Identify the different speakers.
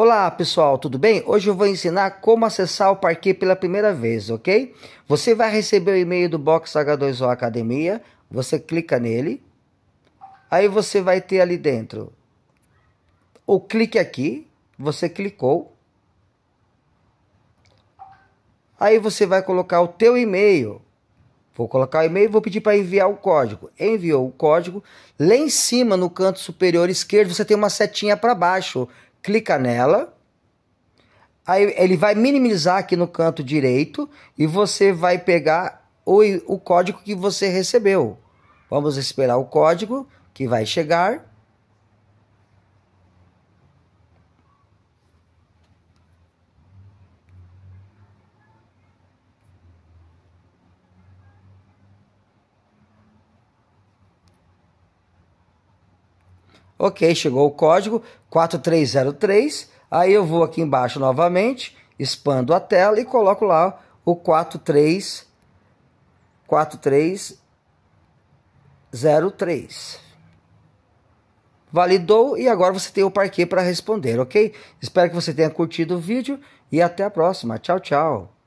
Speaker 1: Olá pessoal, tudo bem? Hoje eu vou ensinar como acessar o parque pela primeira vez, ok? Você vai receber o e-mail do Box H2O Academia, você clica nele, aí você vai ter ali dentro o clique aqui, você clicou, aí você vai colocar o teu e-mail, Vou colocar o e-mail e vou pedir para enviar o código. Enviou o código. Lá em cima, no canto superior esquerdo, você tem uma setinha para baixo clica nela. Aí ele vai minimizar aqui no canto direito e você vai pegar o, o código que você recebeu. Vamos esperar o código que vai chegar. Ok, chegou o código 4303. Aí eu vou aqui embaixo novamente, expando a tela e coloco lá o 43 4303. Validou e agora você tem o parquet para responder, ok? Espero que você tenha curtido o vídeo e até a próxima. Tchau, tchau.